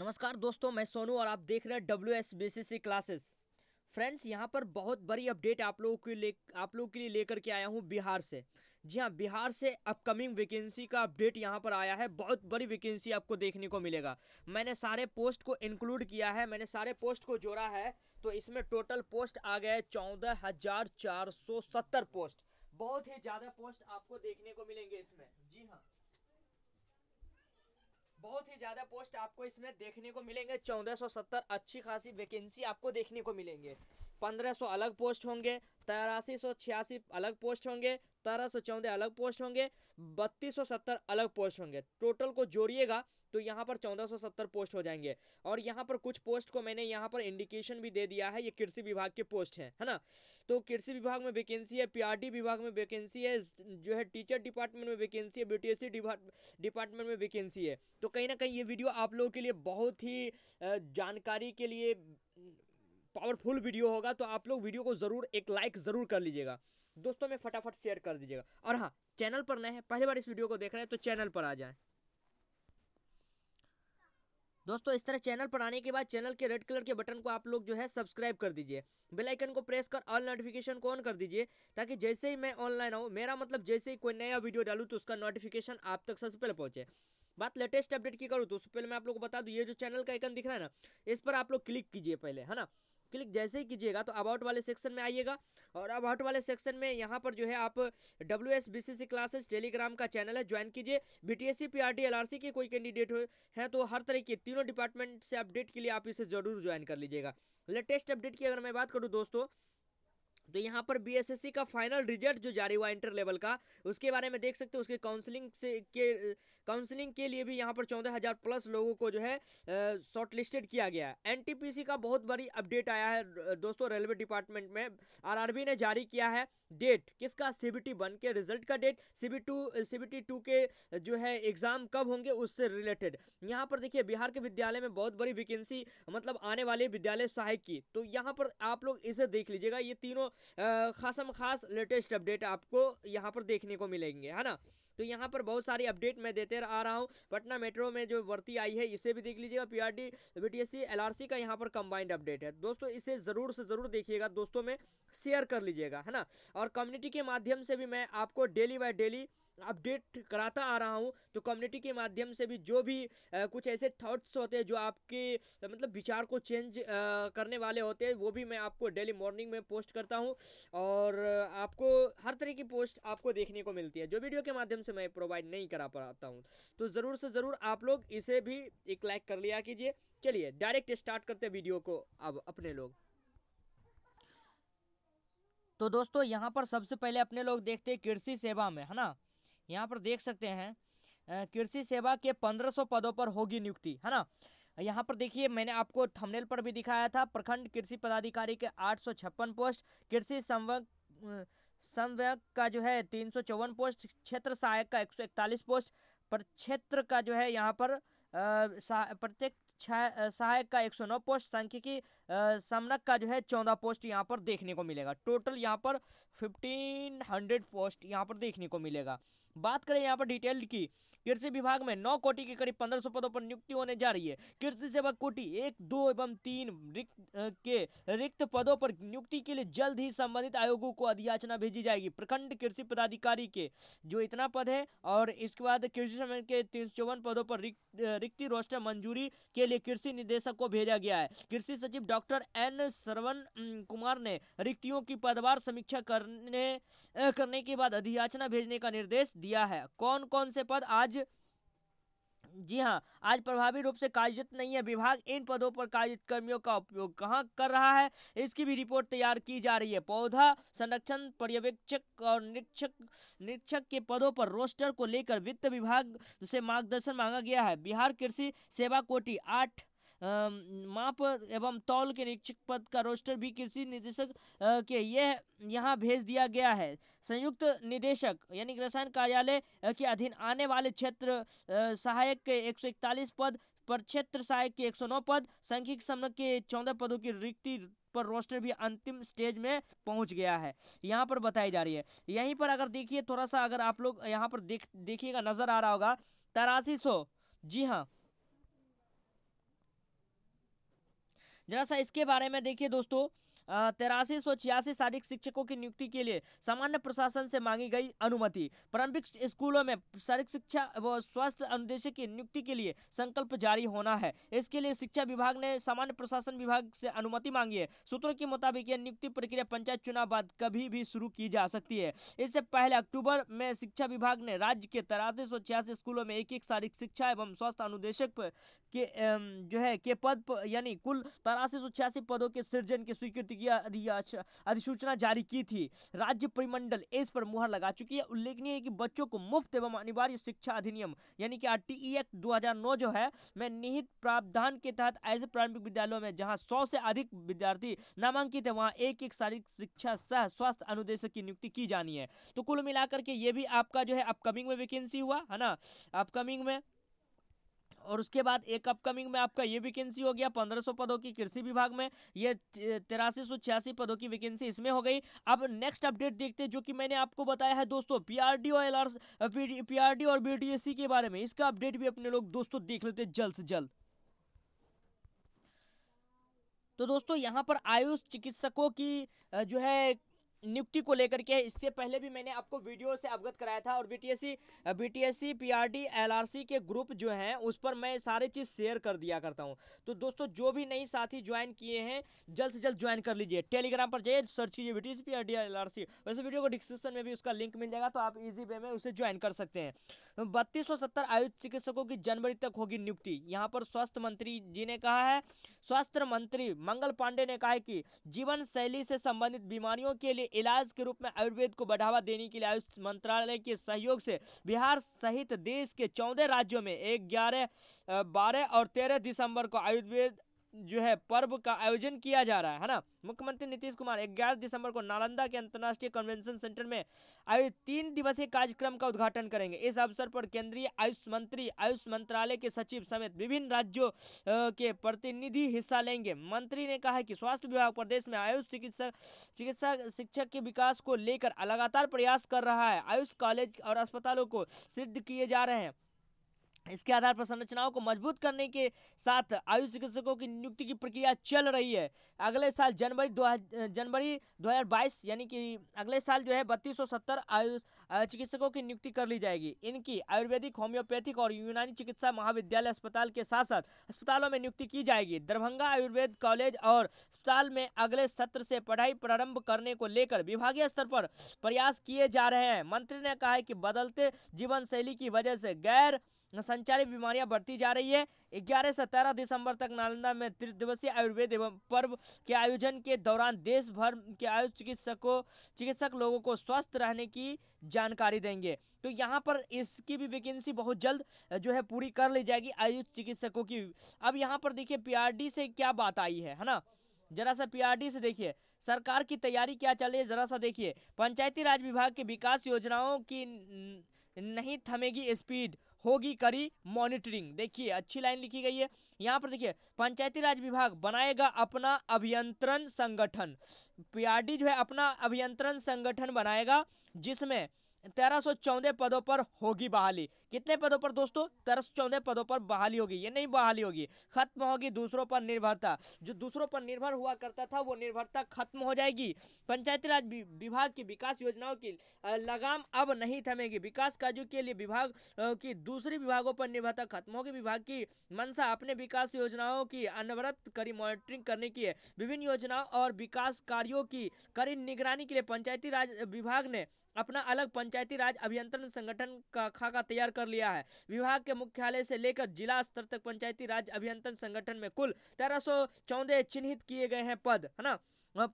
नमस्कार दोस्तों मैं सोनू और आप देख रहे हैं W S B C C classes friends यहाँ पर बहुत बड़ी अपडेट आप लोगों के लिए आप लोगों के लिए लेकर के आया हूँ बिहार से जी हाँ बिहार से अपकमिंग वैकेंसी का अपडेट यहाँ पर आया है बहुत बड़ी वैकेंसी आपको देखने को मिलेगा मैंने सारे पोस्ट को इंक्लूड किया है मैंने सारे पोस्ट को जोड़ा है तो इसमें टोटल पोस्ट आ गए चौदह हजार चार सौ सत्तर पोस्ट बहुत ही ज़्यादा पोस्ट आपको देखने को मिलेंगे इसमें जी हाँ बहुत ही ज्यादा पोस्ट आपको इसमें देखने को मिलेंगे 1470 अच्छी खासी वैकेंसी आपको देखने को मिलेंगे 1500 अलग पोस्ट होंगे छियासी अलग पोस्ट होंगे तेरह अलग पोस्ट होंगे बत्तीस अलग पोस्ट होंगे टोटल को जोड़िएगा तो यहाँ पर 1470 पोस्ट हो जाएंगे और यहाँ पर कुछ पोस्ट को मैंने यहाँ पर इंडिकेशन भी दे दिया है ये कृषि विभाग के पोस्ट हैं है ना तो कृषि विभाग में वैकेंसी है पीआरडी विभाग में वैकेंसी है जो है टीचर डिपार्टमेंट में वैकेंसी है बीटीएससी डिपार्टमेंट में वैकेंसी है तो कहीं ना कहीं ये वीडियो आप लोगों के लिए बहुत ही जानकारी के लिए पावरफुल वीडियो होगा तो आप लोग वीडियो को जरूर एक लाइक जरूर कर लीजिएगा दोस्तों में फटाफट शेयर कर दीजिएगा और हाँ चैनल पर नए हैं पहली बार इस वीडियो को देख रहे हैं तो चैनल पर आ जाएं दोस्तों इस तरह चैनल पर आने के बाद चैनल के रेड कलर के बटन को आप लोग जो है सब्सक्राइब कर दीजिए बेल आइकन को प्रेस कर ऑल नोटिफिकेशन को ऑन कर दीजिए ताकि जैसे ही मैं ऑनलाइन आऊँ मेरा मतलब जैसे ही कोई नया वीडियो डालूँ तो उसका नोटिफिकेशन आप तक सबसे पहले पहुँचे बात लेटेस्ट अपडेट की करूँ तो उससे पहले मैं आप लोग को बता दूँ ये जो चैनल का आइकन दिख रहा है ना इस पर आप लोग क्लिक कीजिए पहले है ना क्लिक जैसे ही कीजिएगा तो अबाउट वाले सेक्शन में आइएगा और अबाउट वाले सेक्शन में यहाँ पर जो है आप W S B C C classes Telegram का चैनल है ज्वाइन कीजिए B T S C P R D L R C के कोई कैंडिडेट हैं तो हर तरह के तीनों डिपार्टमेंट से अपडेट के लिए आप इसे जरूर ज्वाइन कर लीजिएगा लेटेस्ट अपडेट की अगर मैं बात करूँ दोस्तों तो यहाँ पर बीएसएससी का फाइनल रिजल्ट जो जारी हुआ इंटर लेवल का उसके बारे में देख सकते हो उसके काउंसलिंग से के काउंसलिंग के लिए भी यहाँ पर चौदह हज़ार प्लस लोगों को जो है शॉर्ट लिस्टेड किया गया है एनटीपीसी का बहुत बड़ी अपडेट आया है दोस्तों रेलवे डिपार्टमेंट में आरआरबी ने जारी किया है डेट किसका सीबीटी वन के रिजल्ट का date CB two CBT two के जो है एग्जाम कब होंगे उससे रिलेटेड यहाँ पर देखिए बिहार के विद्यालय में बहुत बड़ी वैकेंसी मतलब आने वाले विद्यालय सहायक की तो यहाँ पर आप लोग इसे देख लीजिएगा ये तीनों खासम खास लेटेस्ट अपडेट आपको यहाँ पर देखने को मिलेंगे है ना तो यहाँ पर बहुत सारी अपडेट मैं देते आ रहा हूँ पटना मेट्रो में जो भर्ती आई है इसे भी देख लीजिएगा पी पीआरडी बीटीएससी सी का यहाँ पर कंबाइंड अपडेट है दोस्तों इसे ज़रूर से ज़रूर देखिएगा दोस्तों में शेयर कर लीजिएगा है ना और कम्युनिटी के माध्यम से भी मैं आपको डेली बाय डेली अपडेट कराता आ रहा हूँ तो कम्युनिटी के माध्यम से भी जो भी आ, कुछ ऐसे थॉट्स होते हैं जो आपके मतलब विचार को चेंज आ, करने वाले होते हैं वो भी मैं आपको डेली मॉर्निंग में पोस्ट करता हूँ और आपको हर तरह की पोस्ट आपको देखने को मिलती है जो वीडियो के माध्यम से मैं प्रोवाइड नहीं करा पाता हूँ तो ज़रूर से ज़रूर आप लोग इसे भी एक लाइक कर लिया कीजिए चलिए डायरेक्ट स्टार्ट करते हैं वीडियो को अब अपने लोग तो दोस्तों यहाँ पर सबसे पहले अपने लोग देखते हैं कृषि सेवा में है ना यहाँ पर देख सकते हैं कृषि सेवा के 1500 पदों पर होगी नियुक्ति है ना यहाँ पर देखिए मैंने आपको थंबनेल पर भी दिखाया था प्रखंड कृषि पदाधिकारी के आठ पोस्ट कृषि संवर्ग का जो है तीन पोस्ट क्षेत्र सहायक का इकतालीस पोस्ट पर क्षेत्र का जो है यहाँ पर प्रत्येक सहायक का 109 पोस्ट सांख्यिकी समनक का जो है 14 पोस्ट यहाँ पर देखने को मिलेगा टोटल यहाँ पर 1500 पोस्ट यहाँ पर देखने को मिलेगा बात करें यहाँ पर डिटेल की कृषि विभाग में नौ कोटि के करीब पंद्रह सौ पदों पर नियुक्ति होने जा रही है कृषि सेवा कोटि एक दो एवं तीन रिक्त के रिक्त पदों पर नियुक्ति के लिए जल्द ही संबंधित आयोगों को अधियाचना भेजी जाएगी प्रखंड कृषि पदाधिकारी के जो इतना पद है और इसके बाद कृषि समय के तीन पदों पर रिक्ति रोस्टर मंजूरी के लिए कृषि निदेशक को भेजा गया है कृषि सचिव डॉक्टर एन सरवन कुमार ने रिक्तियों की पदवार समीक्षा करने करने के बाद अधियाचना भेजने का निर्देश दिया है कौन कौन से पद आज जी हाँ आज प्रभावी रूप से कार्यरत नहीं है विभाग इन पदों पर कार्यरत कर्मियों का उपयोग कहाँ कर रहा है इसकी भी रिपोर्ट तैयार की जा रही है पौधा संरक्षण पर्यवेक्षक और निरीक्षक निरीक्षक के पदों पर रोस्टर को लेकर वित्त विभाग से मार्गदर्शन मांगा गया है बिहार कृषि सेवा कोटि आठ माप एवं तौल के निरीक्षक पद का रोस्टर भी कृषि निदेशक के यह यहाँ भेज दिया गया है संयुक्त निदेशक यानी रसायन कार्यालय के अधीन आने वाले क्षेत्र सहायक के एक पद पर क्षेत्र सहायक के 109 पद सांख्यिक समय के 14 पदों की रिक्ति पर रोस्टर भी अंतिम स्टेज में पहुंच गया है यहाँ पर बताई जा रही है यहीं पर अगर देखिए थोड़ा सा अगर आप लोग यहाँ पर देख देखिएगा नजर आ रहा होगा तरासी जी हाँ जरा सा इसके बारे में देखिए दोस्तों तेरासी सौ छियासी शारीरिक शिक्षकों की नियुक्ति के लिए सामान्य प्रशासन से मांगी गई अनुमति प्रारंभिक स्कूलों में शारीरिक शिक्षा व स्वास्थ्य अनुदेशक की नियुक्ति के लिए संकल्प जारी होना है इसके लिए शिक्षा विभाग ने सामान्य प्रशासन विभाग से अनुमति मांगी है सूत्रों के मुताबिक यह नियुक्ति प्रक्रिया पंचायत चुनाव बाद कभी भी शुरू की जा सकती है इससे पहले अक्टूबर में शिक्षा विभाग ने राज्य के तेरासी सौ छियासी स्कूलों में एक एक शारीरिक शिक्षा एवं स्वास्थ्य अनुदेशक के जो है के पद यानी कुल तेरासी सौ छियासी पदों के सृजन की स्वीकृति अच्छा, अधिसूचना जारी की थी राज्य परिमंडल इस पर मुहर लगा चुकी है उल्लेखनीय है कि बच्चों को मुफ्त एवं अनिवार्य शिक्षा अधिनियम यानी कि आरटीई एक्ट जो है में निहित प्रावधान के तहत ऐसे प्रारंभिक विद्यालयों में जहाँ सौ से अधिक विद्यार्थी नामांकित है वहाँ एक एक शारीरिक शिक्षा सह स्वास्थ्य अनुदेशक की नियुक्ति की जानी है तो कुल मिलाकर के ये भी आपका जो है अपकमिंग में वैकेंसी हुआ है ना अपकमिंग में और उसके बाद एक अपकमिंग में आपका ये वैकेंसी हो गया 1500 पदों की कृषि विभाग में ये तिरासी पदों की वैकेंसी इसमें हो गई अब नेक्स्ट अपडेट देखते हैं जो कि मैंने आपको बताया है दोस्तों पीआरडी और एलआर पीआरडी और बीडीएससी के बारे में इसका अपडेट भी अपने लोग दोस्तों देख लेते जल्द से जल्द तो दोस्तों यहाँ पर आयुष चिकित्सकों की जो है नियुक्ति को लेकर के है इससे पहले भी मैंने आपको वीडियो से अवगत कराया था और बीटीएससी बीटीएससी पीआरडी एलआरसी के ग्रुप जो हैं उस पर मैं सारी चीज़ शेयर कर दिया करता हूं तो दोस्तों जो भी नई साथी ज्वाइन किए हैं जल्द से जल्द ज्वाइन कर लीजिए टेलीग्राम पर जाइए सर्च कीजिए बीटीएससी पीआरडी एलआरसी वैसे वीडियो को डिस्क्रिप्शन में भी उसका लिंक मिल जाएगा तो आप इजी वे में उसे ज्वाइन कर सकते हैं बत्तीस आयुष चिकित्सकों की जनवरी तक होगी नियुक्ति यहाँ पर स्वास्थ्य मंत्री जी ने कहा है स्वास्थ्य मंत्री मंगल पांडे ने कहा है कि जीवन शैली से संबंधित बीमारियों के लिए इलाज के रूप में आयुर्वेद को बढ़ावा देने के लिए आयुष मंत्रालय के सहयोग से बिहार सहित देश के चौदह राज्यों में एक ग्यारह बारह और तेरह दिसंबर को आयुर्वेद जो है पर्व का आयोजन किया जा रहा है ना मुख्यमंत्री नीतीश कुमार 11 दिसंबर को नालंदा के अंतर्राष्ट्रीय कन्वेंशन सेंटर में आयोजित तीन दिवसीय कार्यक्रम का उद्घाटन करेंगे इस अवसर पर केंद्रीय आयुष मंत्री आयुष मंत्रालय के सचिव समेत विभिन्न राज्यों के प्रतिनिधि हिस्सा लेंगे मंत्री ने कहा कि स्वास्थ्य विभाग प्रदेश में आयुष चिकित्सा चिकित्सा शिक्षक के विकास को लेकर लगातार प्रयास कर रहा है आयुष कॉलेज और अस्पतालों को सिद्ध किए जा रहे हैं इसके आधार पर संरचनाओं को मजबूत करने के साथ आयु चिकित्सकों की नियुक्ति की प्रक्रिया चल रही है अगले साल जनवरी दो जनवरी 2022 यानी कि अगले साल जो है बत्तीस सौ सत्तर चिकित्सकों की नियुक्ति कर ली जाएगी इनकी आयुर्वेदिक होम्योपैथिक और यूनानी चिकित्सा महाविद्यालय अस्पताल के साथ साथ अस्पतालों में नियुक्ति की जाएगी दरभंगा आयुर्वेद कॉलेज और अस्पताल में अगले सत्र से पढ़ाई प्रारंभ करने को लेकर विभागीय स्तर पर प्रयास किए जा रहे हैं मंत्री ने कहा है कि बदलते जीवन शैली की वजह से गैर संचारी बीमारियां बढ़ती जा रही है ग्यारह से तेरह दिसंबर तक नालंदा में त्रिदिवसीय आयुर्वेद एवं पर्व के आयोजन के दौरान देश भर के आयुष चिकित्सकों चिकित्सक लोगों को स्वस्थ रहने की जानकारी देंगे तो यहाँ पर इसकी भी वैकेंसी बहुत जल्द जो है पूरी कर ली जाएगी आयुष चिकित्सकों की अब यहाँ पर देखिए पीआरडी से क्या बात आई है है ना जरा सा पीआरडी से देखिए सरकार की तैयारी क्या चल रही है जरा सा देखिए पंचायती राज विभाग की विकास योजनाओं की नहीं थमेगी स्पीड होगी करी मॉनिटरिंग देखिए अच्छी लाइन लिखी गई है यहाँ पर देखिए पंचायती राज विभाग बनाएगा अपना अभियंत्रण संगठन पीआरडी जो है अपना अभियंत्रण संगठन बनाएगा जिसमें तेरह पदों पर होगी बहाली कितने पदों पर दोस्तों तेरह पदों पर बहाली होगी ये नहीं बहाली होगी खत्म होगी दूसरों पर निर्भरता जो दूसरों पर निर्भर हुआ करता था वो निर्भरता खत्म हो जाएगी पंचायती राज विभाग की विकास योजनाओं की लगाम अब नहीं थमेगी विकास कार्यो के लिए विभाग की दूसरे विभागों पर निर्भरता खत्म होगी विभाग की मनसा अपने विकास योजनाओं की अनवरत कड़ी मॉनिटरिंग करने की है विभिन्न योजनाओं और विकास कार्यो की कड़ी निगरानी के लिए पंचायती राज विभाग ने अपना अलग पंचायती राज अभियंत्रण संगठन का खाका तैयार कर लिया है विभाग के मुख्यालय से लेकर जिला स्तर तक पंचायती राज अभियंत्रण संगठन में कुल तेरह सौ चिन्हित किए गए हैं पद है ना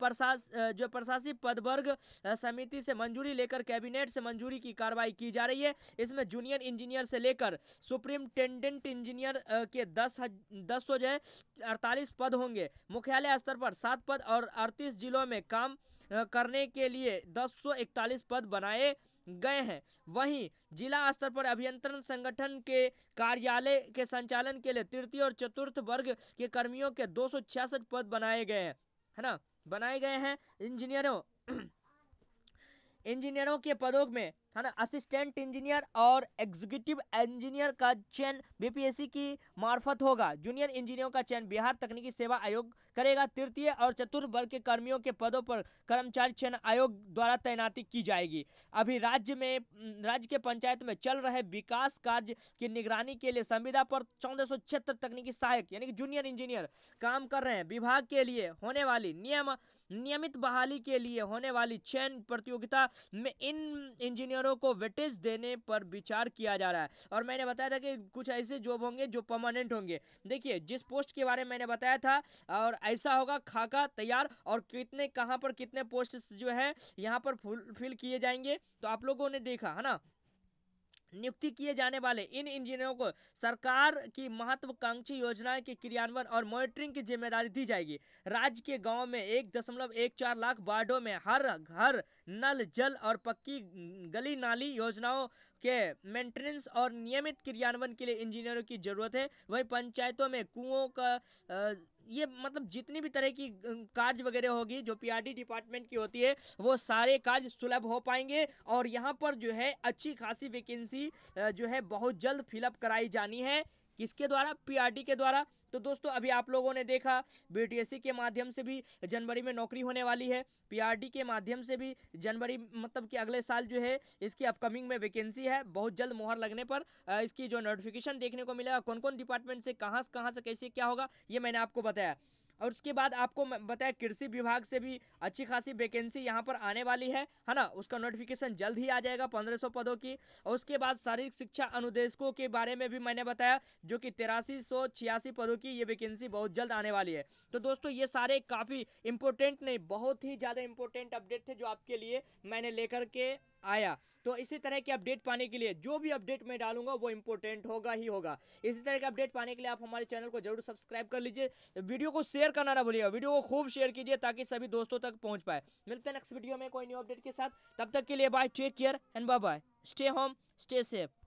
प्रशास जो प्रशासित पद वर्ग समिति से मंजूरी लेकर कैबिनेट से मंजूरी की कार्रवाई की जा रही है इसमें जूनियर इंजीनियर से लेकर सुप्रीमटेंडेंट इंजीनियर के दस दस सौ जो है अड़तालीस पद होंगे मुख्यालय स्तर पर सात पद और अड़तीस जिलों में काम करने के लिए दस पद बनाए गए हैं वहीं जिला स्तर पर अभियंत्रण संगठन के कार्यालय के संचालन के लिए तृतीय और चतुर्थ वर्ग के कर्मियों के दो पद बनाए गए हैं है ना बनाए गए हैं इंजीनियरों इंजीनियरों के पदों में है ना असिस्टेंट इंजीनियर और एग्जीक्यूटिव इंजीनियर का चयन बीपीएससी की मार्फत होगा जूनियर इंजीनियरों का चयन बिहार तकनीकी सेवा आयोग करेगा तृतीय और चतुर्थ वर्ग के कर्मियों के पदों पर कर्मचारी चयन आयोग द्वारा तैनाती की जाएगी अभी राज्य में राज्य के पंचायत में चल रहे विकास कार्य की निगरानी के लिए संविदा पर चौदह तकनीकी सहायक यानी कि जूनियर इंजीनियर काम कर रहे हैं विभाग के लिए होने वाली नियम नियमित बहाली के लिए होने वाली चयन प्रतियोगिता में इन इंजीनियर करों को वेटेज देने पर विचार किया जा रहा है और मैंने बताया था कि कुछ ऐसे जॉब होंगे जो परमानेंट होंगे देखिए जिस पोस्ट के बारे में मैंने बताया था और ऐसा होगा खाका तैयार और कितने कहाँ पर कितने पोस्ट जो है यहाँ पर फुलफिल किए जाएंगे तो आप लोगों ने देखा है ना नियुक्ति किए जाने वाले इन इंजीनियरों को सरकार की महत्वाकांक्षी योजनाएं के क्रियान्वयन और मॉनिटरिंग की जिम्मेदारी दी जाएगी राज्य के गांव में एक दशमलव एक चार लाख वार्डो में हर घर नल जल और पक्की गली नाली योजनाओं के मेंटेनेंस और नियमित क्रियान्वयन के लिए इंजीनियरों की जरूरत है वहीं पंचायतों में कुओं का आ, ये मतलब जितनी भी तरह की कार्य वगैरह होगी जो पीआरडी डिपार्टमेंट की होती है वो सारे कार्य सुलभ हो पाएंगे और यहाँ पर जो है अच्छी खासी वैकेंसी जो है बहुत जल्द फिलअप कराई जानी है किसके द्वारा पीआरडी के द्वारा तो दोस्तों अभी आप लोगों ने देखा बी के माध्यम से भी जनवरी में नौकरी होने वाली है पी के माध्यम से भी जनवरी मतलब कि अगले साल जो है इसकी अपकमिंग में वैकेंसी है बहुत जल्द मोहर लगने पर इसकी जो नोटिफिकेशन देखने को मिलेगा कौन कौन डिपार्टमेंट से कहाँ कहाँ से कैसे क्या होगा ये मैंने आपको बताया और उसके बाद आपको बताया कृषि विभाग से भी अच्छी खासी वैकेंसी यहाँ पर आने वाली है है ना उसका नोटिफिकेशन जल्द ही आ जाएगा 1500 पदों की और उसके बाद शारीरिक शिक्षा अनुदेशकों के बारे में भी मैंने बताया जो कि तिरासी पदों की ये वैकेंसी बहुत जल्द आने वाली है तो दोस्तों ये सारे काफ़ी इंपॉर्टेंट नहीं बहुत ही ज़्यादा इंपॉर्टेंट अपडेट थे जो आपके लिए मैंने लेकर के आया तो इसी तरह की अपडेट पाने के लिए जो भी अपडेट मैं डालूंगा वो इंपॉर्टेंट होगा ही होगा इसी तरह के अपडेट पाने के लिए आप हमारे चैनल को जरूर सब्सक्राइब कर लीजिए वीडियो को शेयर करना ना भूलिएगा वीडियो को खूब शेयर कीजिए ताकि सभी दोस्तों तक पहुंच पाए मिलते हैं नेक्स्ट वीडियो में कोई न्यू अपडेट के साथ तब तक के लिए bye take care and bye bye stay home stay safe